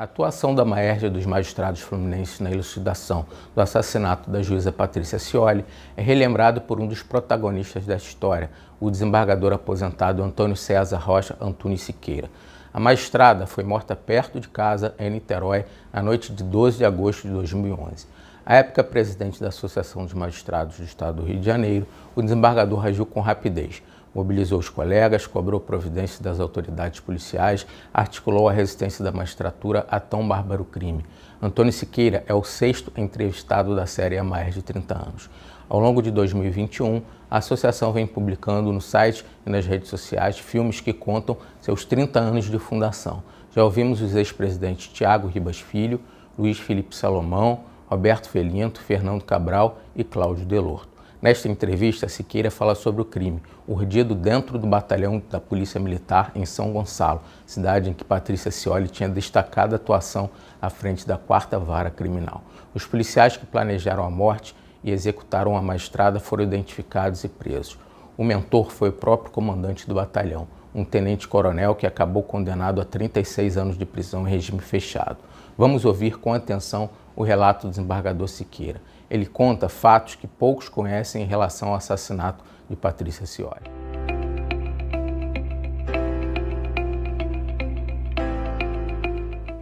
A atuação da Maerja dos magistrados fluminenses na elucidação do assassinato da juíza Patrícia Cioli é relembrado por um dos protagonistas desta história, o desembargador aposentado Antônio César Rocha Antunes Siqueira. A magistrada foi morta perto de casa, em Niterói, na noite de 12 de agosto de 2011. À época presidente da Associação dos Magistrados do Estado do Rio de Janeiro, o desembargador agiu com rapidez mobilizou os colegas, cobrou providência das autoridades policiais, articulou a resistência da magistratura a tão bárbaro crime. Antônio Siqueira é o sexto entrevistado da série há mais de 30 anos. Ao longo de 2021, a associação vem publicando no site e nas redes sociais filmes que contam seus 30 anos de fundação. Já ouvimos os ex-presidentes Tiago Ribas Filho, Luiz Felipe Salomão, Roberto Felinto, Fernando Cabral e Cláudio Delorto. Nesta entrevista, Siqueira fala sobre o crime, urdido dentro do batalhão da Polícia Militar em São Gonçalo, cidade em que Patrícia Cioli tinha destacada atuação à frente da quarta vara criminal. Os policiais que planejaram a morte e executaram a magistrada foram identificados e presos. O mentor foi o próprio comandante do batalhão, um tenente-coronel que acabou condenado a 36 anos de prisão em regime fechado. Vamos ouvir com atenção o relato do desembargador Siqueira ele conta fatos que poucos conhecem em relação ao assassinato de Patrícia Cioli.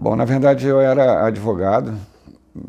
Bom, na verdade eu era advogado.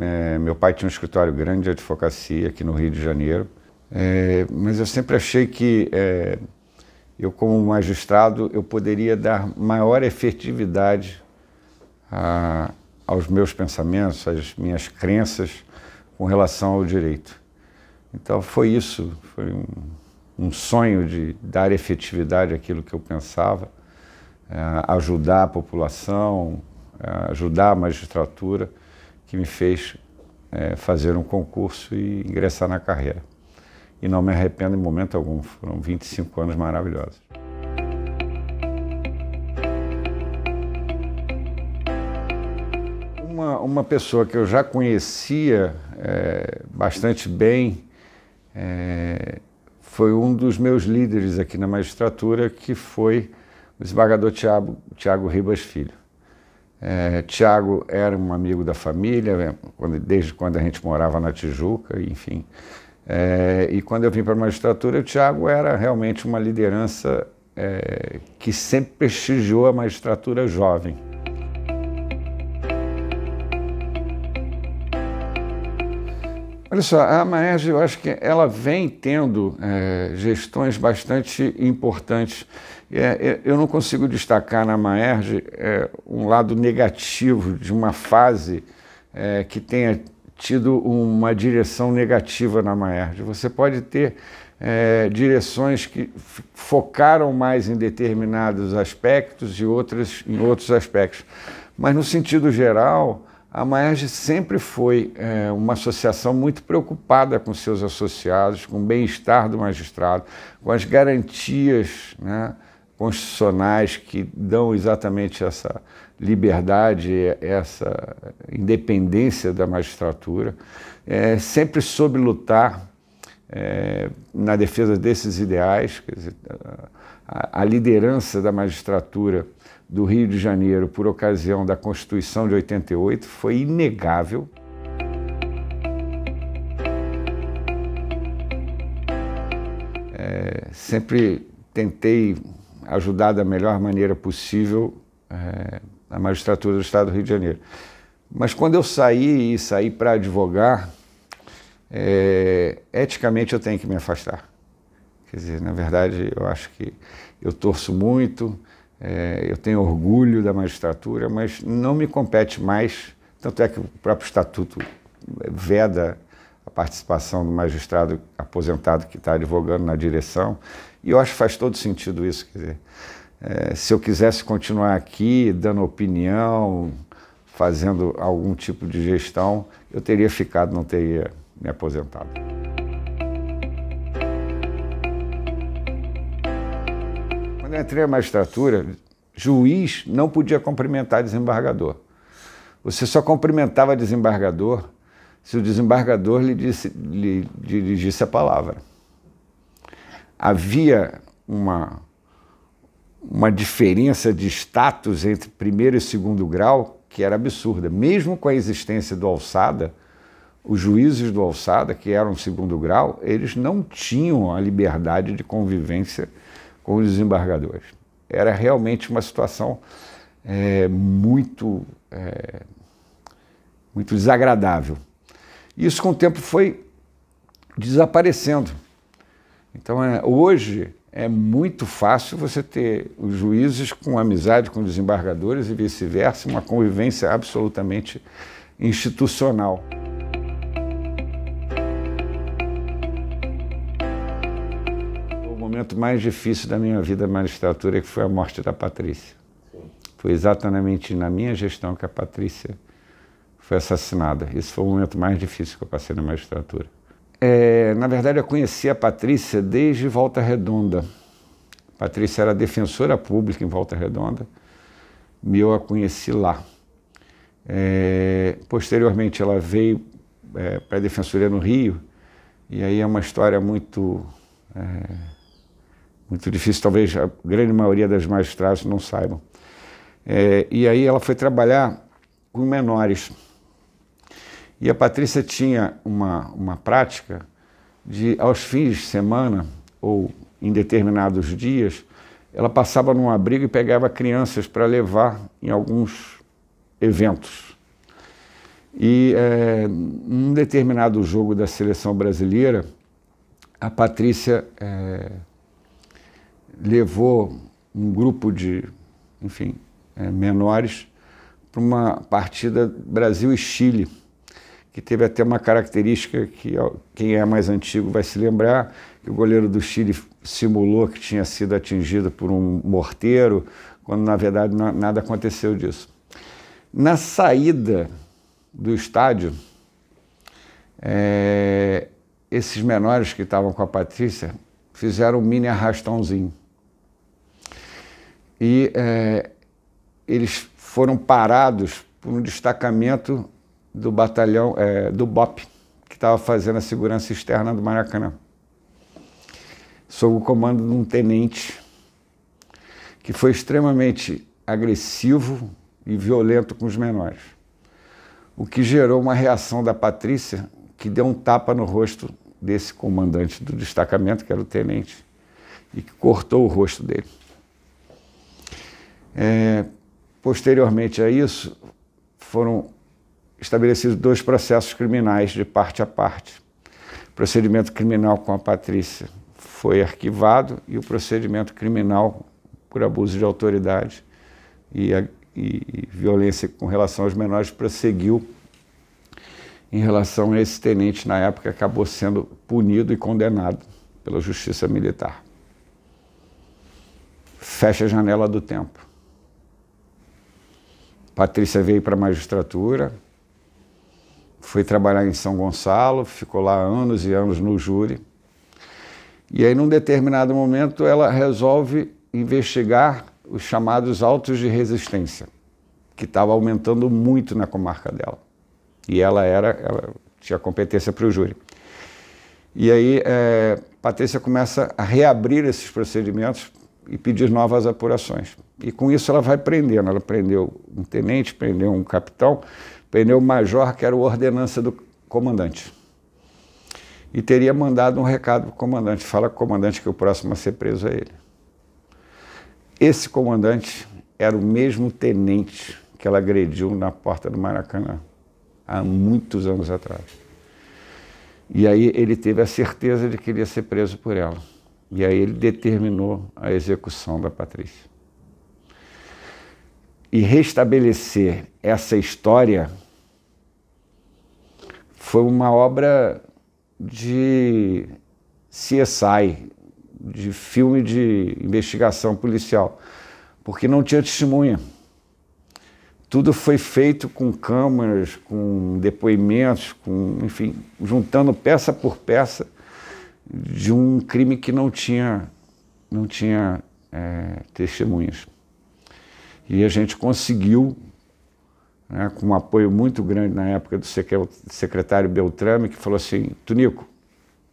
É, meu pai tinha um escritório grande de advocacia aqui no Rio de Janeiro. É, mas eu sempre achei que é, eu, como magistrado, eu poderia dar maior efetividade a, aos meus pensamentos, às minhas crenças, com relação ao direito. Então foi isso, foi um, um sonho de dar efetividade àquilo que eu pensava, eh, ajudar a população, eh, ajudar a magistratura, que me fez eh, fazer um concurso e ingressar na carreira. E não me arrependo em momento algum, foram 25 anos maravilhosos. uma pessoa que eu já conhecia é, bastante bem é, foi um dos meus líderes aqui na magistratura, que foi o desembargador Tiago, Tiago Ribas Filho. É, Tiago era um amigo da família, é, quando, desde quando a gente morava na Tijuca, enfim. É, e quando eu vim para a magistratura, o Tiago era realmente uma liderança é, que sempre prestigiou a magistratura jovem. Olha só, a Maerj, eu acho que ela vem tendo é, gestões bastante importantes. É, é eu não consigo destacar na Maerj é, um lado negativo de uma fase é, que tenha tido uma direção negativa na Maerj. Você pode ter é, direções que focaram mais em determinados aspectos e outras em outros aspectos. Mas no sentido geral, a Maerge sempre foi é, uma associação muito preocupada com seus associados, com o bem-estar do magistrado, com as garantias né, constitucionais que dão exatamente essa liberdade, essa independência da magistratura. É, sempre soube lutar é, na defesa desses ideais. Quer dizer, a, liderança da magistratura do Rio de Janeiro por ocasião da Constituição de 88 foi inegável. É, sempre tentei ajudar da melhor maneira possível é, a magistratura do Estado do Rio de Janeiro. Mas quando eu saí e saí para advogar, é, eticamente eu tenho que me afastar. Quer dizer, na verdade, eu acho que eu torço muito, é, eu tenho orgulho da magistratura, mas não me compete mais, tanto é que o próprio estatuto veda a participação do magistrado aposentado que está advogando na direção, e eu acho que faz todo sentido isso. Quer dizer, é, se eu quisesse continuar aqui dando opinião, fazendo algum tipo de gestão, eu teria ficado, não teria me aposentado. Quando né? eu entrei na magistratura, juiz não podia cumprimentar desembargador. Você só cumprimentava desembargador se o desembargador lhe, disse, lhe dirigisse a palavra. Havia uma, uma diferença de status entre primeiro e segundo grau que era absurda. Mesmo com a existência do alçada, os juízes do alçada, que eram segundo grau, eles não tinham a liberdade de convivência com os desembargadores. Era realmente uma situação é, muito, é, muito desagradável. Isso com o tempo foi desaparecendo. Então, é, hoje é muito fácil você ter os juízes com amizade com desembargadores e vice-versa, uma convivência absolutamente institucional. momento mais difícil da minha vida na magistratura, que foi a morte da Patrícia. Foi exatamente na minha gestão que a Patrícia foi assassinada. Esse foi o momento mais difícil que eu passei na magistratura. É, na verdade, eu conheci a Patrícia desde Volta Redonda. A Patrícia era defensora pública em Volta Redonda e eu a conheci lá. É, posteriormente, ela veio é, para a Defensoria no Rio, e aí é uma história muito é, muito difícil, talvez a grande maioria das magistradas não saibam. É, e aí ela foi trabalhar com menores. E a Patrícia tinha uma, uma prática de, aos fins de semana ou em determinados dias, ela passava num abrigo e pegava crianças para levar em alguns eventos. E é, num determinado jogo da seleção brasileira, a Patrícia é, levou um grupo de, enfim, é, menores para uma partida Brasil e Chile, que teve até uma característica que quem é mais antigo vai se lembrar, que o goleiro do Chile simulou que tinha sido atingido por um morteiro, quando na verdade nada aconteceu disso. Na saída do estádio, é, esses menores que estavam com a Patrícia fizeram um mini arrastãozinho e é, eles foram parados por um destacamento do batalhão é, do BOP, que estava fazendo a segurança externa do Maracanã, sob o comando de um tenente que foi extremamente agressivo e violento com os menores, o que gerou uma reação da Patrícia que deu um tapa no rosto desse comandante do destacamento, que era o tenente, e que cortou o rosto dele. É, posteriormente a isso, foram estabelecidos dois processos criminais de parte a parte. O procedimento criminal com a Patrícia foi arquivado e o procedimento criminal por abuso de autoridade e, a, e, violência com relação aos menores prosseguiu em relação a esse tenente, na época, acabou sendo punido e condenado pela justiça militar. Fecha a janela do tempo. Patrícia veio para a magistratura, foi trabalhar em São Gonçalo, ficou lá anos e anos no júri. E aí, num determinado momento, ela resolve investigar os chamados autos de resistência, que estava aumentando muito na comarca dela. E ela era, ela tinha competência para o júri. E aí, é, Patrícia começa a reabrir esses procedimentos e pedir novas apurações. E com isso ela vai prendendo. Ela prendeu um tenente, prendeu um capitão, prendeu o major, que era o ordenança do comandante. E teria mandado um recado para o comandante: fala com o comandante que o próximo a ser preso é ele. Esse comandante era o mesmo tenente que ela agrediu na porta do Maracanã, há muitos anos atrás. E aí ele teve a certeza de que iria ser preso por ela. E aí ele determinou a execução da Patrícia. E restabelecer essa história foi uma obra de CSI, de filme de investigação policial, porque não tinha testemunha. Tudo foi feito com câmeras, com depoimentos, com, enfim, juntando peça por peça de um crime que não tinha, não tinha é, testemunhas. E a gente conseguiu, né, com um apoio muito grande na época do secretário Beltrame, que falou assim: Tunico,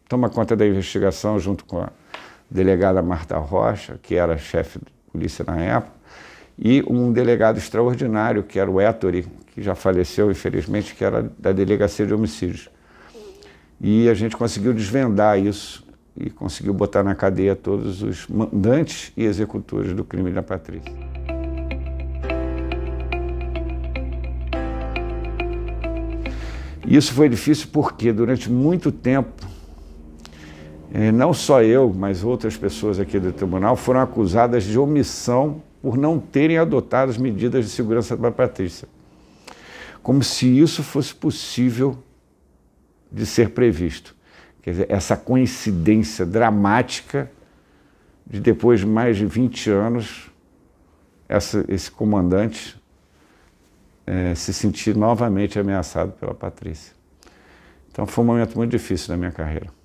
toma conta da investigação junto com a delegada Marta Rocha, que era chefe de polícia na época, e um delegado extraordinário, que era o Hétori, que já faleceu, infelizmente, que era da Delegacia de Homicídios. E a gente conseguiu desvendar isso e conseguiu botar na cadeia todos os mandantes e executores do crime da Patrícia. Isso foi difícil porque durante muito tempo, eh, não só eu, mas outras pessoas aqui do tribunal foram acusadas de omissão por não terem adotado as medidas de segurança da Patrícia. Como se isso fosse possível de ser previsto. Quer dizer, essa coincidência dramática de depois de mais de 20 anos, essa, esse comandante é, se sentir novamente ameaçado pela Patrícia. Então foi um momento muito difícil na minha carreira.